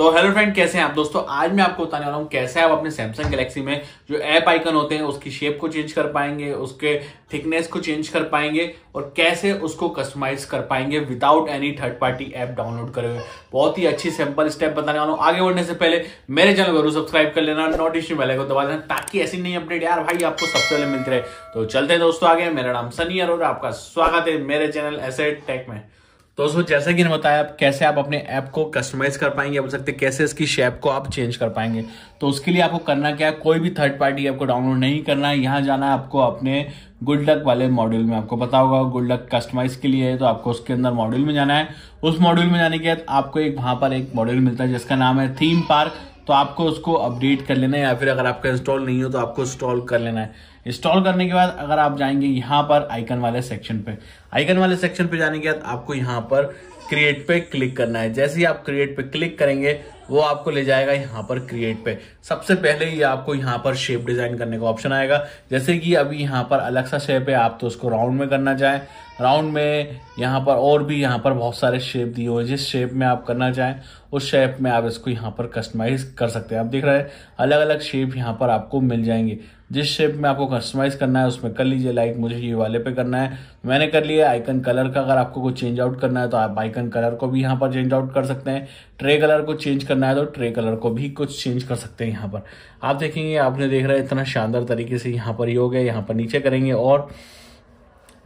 तो hello friend कैसे हैं आप दोस्तों आज मैं आपको बताने वाला हूँ कैसे आप अपने सैमसंग गैलेक्सी में जो ऐप आइकन होते हैं उसकी शेप को चेंज कर पाएंगे उसके थिकनेस को चेंज कर पाएंगे और कैसे उसको कस्टमाइज कर पाएंगे without any third party app download करे हुए बहुत ही अच्छी सिंपल स्टेप बताने वाला हूँ आगे बढ़ने से पहले मेरे चैनल को सब्सक्राइब कर लेना नोटिफिकेशन बेल को दबा देना ताकि ऐसी नई अपडेट यार भाई आपको सबसे पहले मिलते रहे तो चलते हैं दोस्तों आगे मेरा नाम सनी और आपका स्वागत है मेरे चैनल एसेट टेक में दोस्तों जैसा कि ने बताया कैसे आप अपने ऐप को कस्टमाइज कर पाएंगे बोल सकते कैसे इसकी शेप को आप चेंज कर पाएंगे तो उसके लिए आपको करना क्या है कोई भी थर्ड पार्टी ऐप को डाउनलोड नहीं करना है यहाँ जाना है आपको अपने गुड लक वाले मॉड्यूल में आपको पता होगा गुड लक कस्टमाइज के लिए है तो आपको उसके अंदर मॉड्यूल में जाना है उस मॉड्यूल में जाने के बाद आपको एक वहाँ पर एक मॉड्यूल मिलता है जिसका नाम है थीम पार्क तो आपको उसको अपडेट कर लेना है या फिर अगर आपका इंस्टॉल नहीं हो तो आपको इंस्टॉल कर लेना है इंस्टॉल करने के बाद अगर आप जाएंगे यहाँ पर आइकन वाले सेक्शन पे आइकन वाले सेक्शन पे जाने के बाद आपको यहाँ पर क्रिएट पे क्लिक करना है जैसे ही आप क्रिएट पे क्लिक करेंगे वो आपको ले जाएगा यहाँ पर क्रिएट पे सबसे पहले ये आपको यहाँ पर शेप डिजाइन करने का ऑप्शन आएगा जैसे कि अभी यहाँ पर अलग सा शेप है आप तो उसको राउंड में करना चाहें राउंड में यहाँ पर और भी यहाँ पर बहुत सारे शेप दिए हुए जिस शेप में आप करना चाहें उस शेप में आप इसको यहाँ पर कस्टमाइज कर सकते हैं आप देख रहे हैं अलग अलग शेप यहाँ पर आपको मिल जाएंगे जिस शेप में आपको कस्टमाइज करना है उसमें कर लीजिए लाइक मुझे ये वाले पे करना है मैंने कर लिया आइकन कलर का अगर आपको कुछ चेंज आउट करना है तो आप आइकन कलर को भी यहाँ पर चेंज आउट कर सकते हैं ट्रे कलर को चेंज करना है तो ट्रे कलर को भी कुछ चेंज कर सकते हैं यहाँ पर आप देखेंगे आपने देख रहे हैं इतना शानदार तरीके से यहाँ पर ये हो गया यहाँ पर नीचे करेंगे और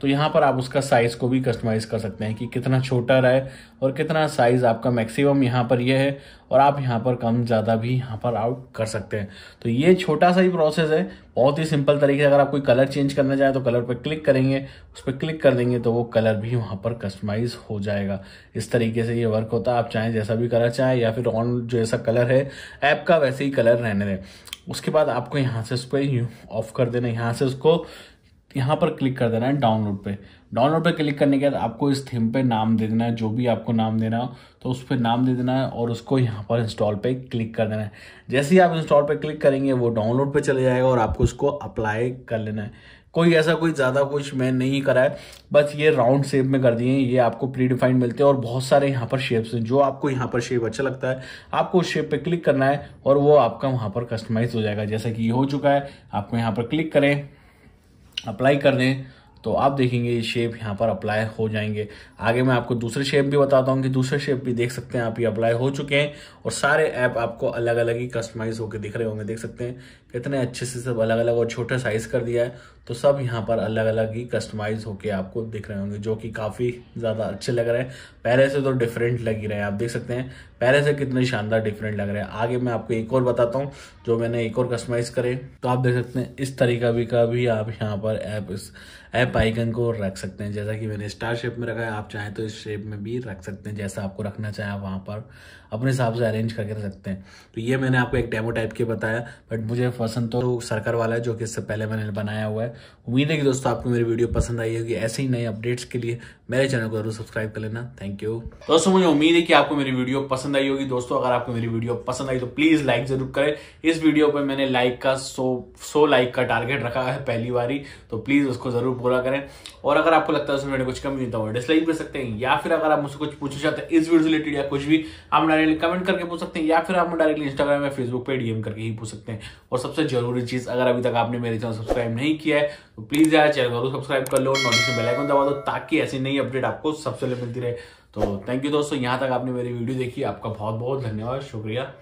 तो यहाँ पर आप उसका साइज़ को भी कस्टमाइज़ कर सकते हैं कि कितना छोटा रहे और कितना साइज़ आपका मैक्सिमम यहाँ पर यह है और आप यहाँ पर कम ज़्यादा भी यहाँ पर आउट कर सकते हैं तो ये छोटा सा ही प्रोसेस है बहुत ही सिंपल तरीके से अगर आप कोई कलर चेंज करना चाहें तो कलर पर क्लिक करेंगे उस पर क्लिक कर देंगे तो वो कलर भी वहाँ पर कस्टमाइज़ हो जाएगा इस तरीके से ये वर्क होता है आप चाहें जैसा भी कलर चाहें या फिर ऑन जो जैसा कलर है ऐप का वैसे ही कलर रहने दें उसके बाद आपको यहाँ से उस पर ऑफ कर देना यहाँ से उसको यहाँ पर क्लिक कर देना है डाउनलोड पे डाउनलोड पे क्लिक करने के बाद आपको इस थीम पे नाम दे देना है जो भी आपको नाम देना हो तो उस पर नाम दे देना है और उसको यहाँ पर इंस्टॉल पे क्लिक कर देना है जैसे ही आप इंस्टॉल पे क्लिक करेंगे वो डाउनलोड पे चले जाएगा और आपको उसको अप्लाई कर लेना है कोई ऐसा कोई ज़्यादा कुछ मैं नहीं करा है बस ये राउंड शेप में कर दिए ये आपको प्री डिफाइंड मिलते हैं और बहुत सारे यहाँ पर शेप्स हैं जो आपको यहाँ पर शेप अच्छा लगता है आपको उस शेप पे क्लिक करना है और वो आपका वहाँ पर कस्टमाइज हो जाएगा जैसा कि ये हो चुका है आपको यहाँ पर क्लिक करें अप्लाई कर दें तो आप देखेंगे ये शेप यहाँ पर अप्लाई हो जाएंगे आगे मैं आपको दूसरे शेप भी बताता हूँ कि दूसरे शेप भी देख सकते हैं आप ये अप्लाई हो चुके हैं और सारे ऐप आपको अलग अलग ही कस्टमाइज होकर दिख रहे होंगे देख सकते हैं कितने अच्छे से सब अलग अलग और छोटे साइज़ कर दिया है तो सब यहाँ पर अलग अलग ही कस्टमाइज होकर आपको दिख रहे होंगे जो कि काफ़ी ज़्यादा अच्छे लग रहे हैं पहले से तो डिफरेंट लग ही रहे हैं आप देख सकते हैं पहले से कितने शानदार डिफरेंट लग रहे हैं आगे मैं आपको एक और बताता हूँ जो मैंने एक और कस्टमाइज़ करे तो आप देख सकते हैं इस तरीका भी का भी आप यहाँ पर ऐप इस ऐप शेप आइकन को रख सकते हैं जैसा कि मैंने स्टार शेप में रखा है आप चाहें तो इस शेप में भी रख सकते हैं जैसा आपको रखना चाहें आप वहाँ पर अपने हिसाब से अरेंज करके रख सकते हैं तो ये मैंने आपको एक डेमो टाइप के बताया बट मुझे पसंद तो सर्कल वाला है जो कि इससे पहले मैंने बनाया हुआ है उम्मीद है कि दोस्तों आपको मेरी वीडियो पसंद आई होगी ऐसे ही नए अपडेट्स के लिए मेरे चैनल को जरूर सब्सक्राइब कर लेना थैंक यू दोस्तों मुझे उम्मीद है कि आपको मेरी वीडियो पसंद आई होगी दोस्तों अगर आपको मेरी वीडियो पसंद आई तो प्लीज लाइक जरूर करें इस वीडियो पर मैंने लाइक का सो सो लाइक का टारगेट रखा है पहली बारी तो प्लीज उसको जरूर पूरा करें और अगर आपको लगता है उसमें मैंने कुछ कमी नहीं था तो डिसलाइक कर सकते हैं या फिर अगर आप मुझसे कुछ पूछना चाहते हैं इस वीडियो रिलेटेड या कुछ भी आप डायरेक्टली कमेंट करके पूछ सकते हैं या फिर आप डायरेक्टली इंस्टाग्राम या फेसबुक पर डीएम करके ही पूछ सकते हैं और सबसे जरूरी चीज़ अगर अभी तक आपने मेरे चैनल सब्सक्राइब नहीं किया है तो प्लीज़ यार चैनल को सब्सक्राइब कर लो नोटिफिकेशन बेलाइकन दबा दो ताकि ऐसी नई अपडेट आपको सबसे पहले मिलती रहे तो थैंक यू दोस्तों यहाँ तक आपने मेरी वीडियो देखी आपका बहुत बहुत धन्यवाद शुक्रिया